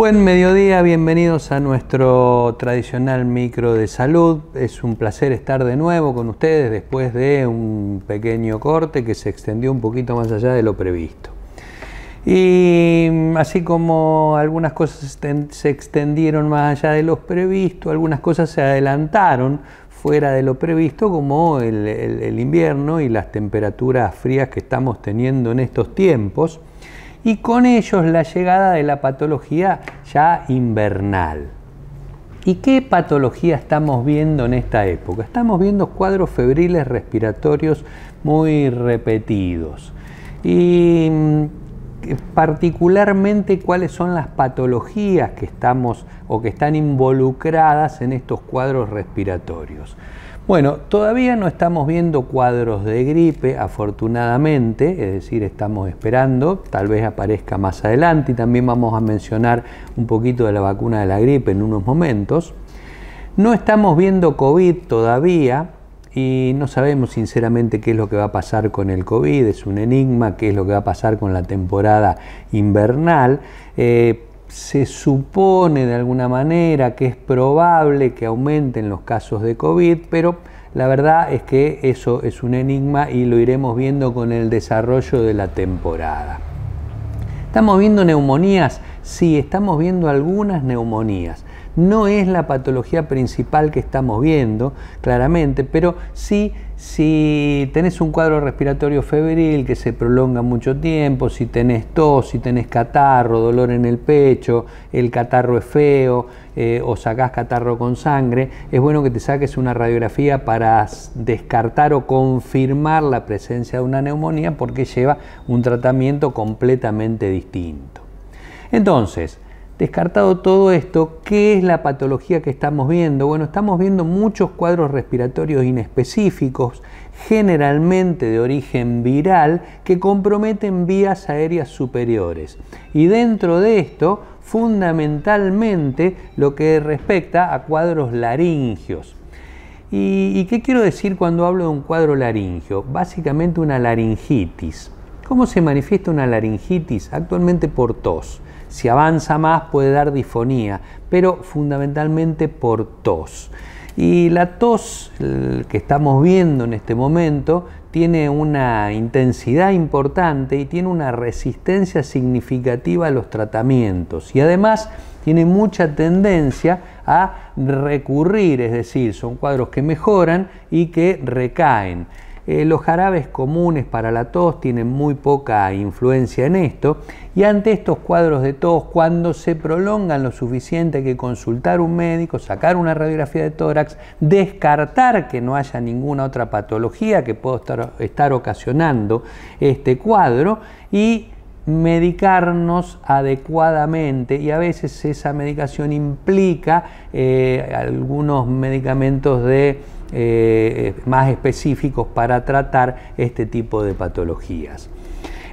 Buen mediodía, bienvenidos a nuestro tradicional micro de salud. Es un placer estar de nuevo con ustedes después de un pequeño corte que se extendió un poquito más allá de lo previsto. Y mm, así como algunas cosas se extendieron más allá de lo previsto, algunas cosas se adelantaron fuera de lo previsto, como el, invierno y las temperaturas frías que estamos teniendo en estos tiempos y con ellos la llegada de la patología ya invernal. ¿Y qué patología estamos viendo en esta época? Estamos viendo cuadros febriles respiratorios muy repetidos. Y mm, particularmente cuáles son las patologías que estamos o que están involucradas en estos cuadros respiratorios. Bueno, todavía no estamos viendo cuadros de gripe, afortunadamente, es decir, estamos esperando, tal vez aparezca más adelante y también vamos a mencionar un poquito de la vacuna de la gripe en unos momentos. No estamos viendo COVID todavía y no sabemos sinceramente qué es lo que va a pasar con el COVID, es un enigma, qué es lo que va a pasar con la temporada invernal. Eh, se supone de alguna manera que es probable que aumenten los casos de COVID, pero la verdad es que eso es un enigma y lo iremos viendo con el desarrollo de la temporada. ¿Estamos viendo neumonías? Sí, estamos viendo algunas neumonías. No es la patología principal que estamos viendo, claramente, pero sí si tenés un cuadro respiratorio febril que se prolonga mucho tiempo, si tenés tos, si tenés catarro, dolor en el pecho, el catarro es feo eh, o sacás catarro con sangre, es bueno que te saques una radiografía para descartar o confirmar la presencia de una neumonía porque lleva un tratamiento completamente distinto. Entonces, Descartado todo esto, ¿qué es la patología que estamos viendo? Bueno, estamos viendo muchos cuadros respiratorios inespecíficos, generalmente de origen viral, que comprometen vías aéreas superiores. Y dentro de esto, fundamentalmente lo que respecta a cuadros laringios. ¿Y, qué quiero decir cuando hablo de un cuadro laringio? Básicamente una laringitis. ¿Cómo se manifiesta una laringitis? Actualmente por tos. Si avanza más puede dar difonía, pero fundamentalmente por tos. Y la tos que estamos viendo en este momento tiene una intensidad importante y tiene una resistencia significativa a los tratamientos. Y además tiene mucha tendencia a recurrir, es decir, son cuadros que mejoran y que recaen. Eh, los jarabes comunes para la tos tienen muy poca influencia en esto y ante estos cuadros de tos, cuando se prolongan lo suficiente que consultar un médico, sacar una radiografía de tórax, descartar que no haya ninguna otra patología que pueda estar, ocasionando este cuadro y medicarnos adecuadamente y a veces esa medicación implica eh, algunos medicamentos de eh, más específicos para tratar este tipo de patologías.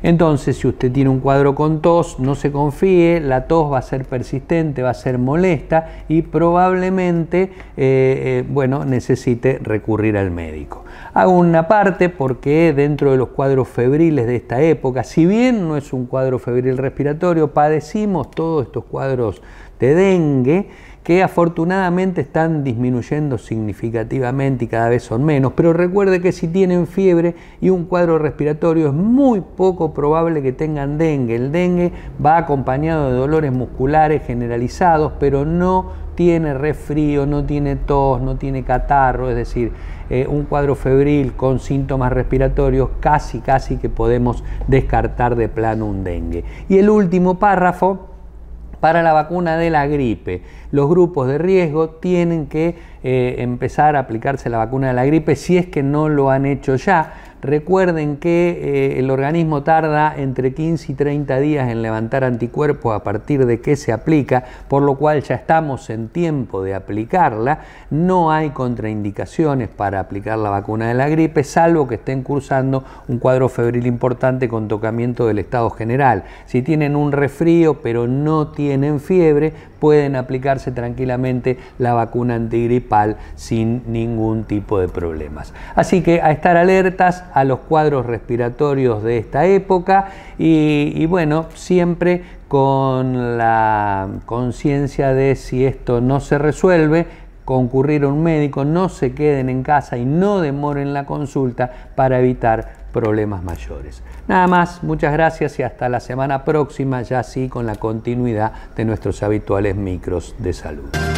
Entonces, si usted tiene un cuadro con tos, no se confíe, la tos va a ser persistente, va a ser molesta y probablemente, eh, eh, bueno, necesite recurrir al médico. Hago una parte porque dentro de los cuadros febriles de esta época, si bien no es un cuadro febril respiratorio, padecimos todos estos cuadros de dengue que afortunadamente están disminuyendo significativamente y cada vez son menos, pero recuerde que si tienen fiebre y un cuadro respiratorio es muy poco probable que tengan dengue. El dengue va acompañado de dolores musculares generalizados, pero no tiene resfrío, no tiene tos, no tiene catarro, es decir, eh, un cuadro febril con síntomas respiratorios, casi, casi que podemos descartar de plano un dengue. Y el último párrafo para la vacuna de la gripe, los grupos de riesgo tienen que eh, empezar a aplicarse la vacuna de la gripe si es que no lo han hecho ya. Recuerden que eh, el organismo tarda entre 15 y 30 días en levantar anticuerpos a partir de que se aplica, por lo cual ya estamos en tiempo de aplicarla. No hay contraindicaciones para aplicar la vacuna de la gripe, salvo que estén cursando un cuadro febril importante con tocamiento del estado general. Si tienen un resfrío pero no tienen fiebre, pueden aplicarse tranquilamente la vacuna antigripal sin ningún tipo de problemas. Así que a estar alertas, a los cuadros respiratorios de esta época y, bueno, siempre con la conciencia de si esto no se resuelve, concurrir a un médico, no se queden en casa y no demoren la consulta para evitar problemas mayores. Nada más, muchas gracias y hasta la semana próxima, ya sí con la continuidad de nuestros habituales micros de salud.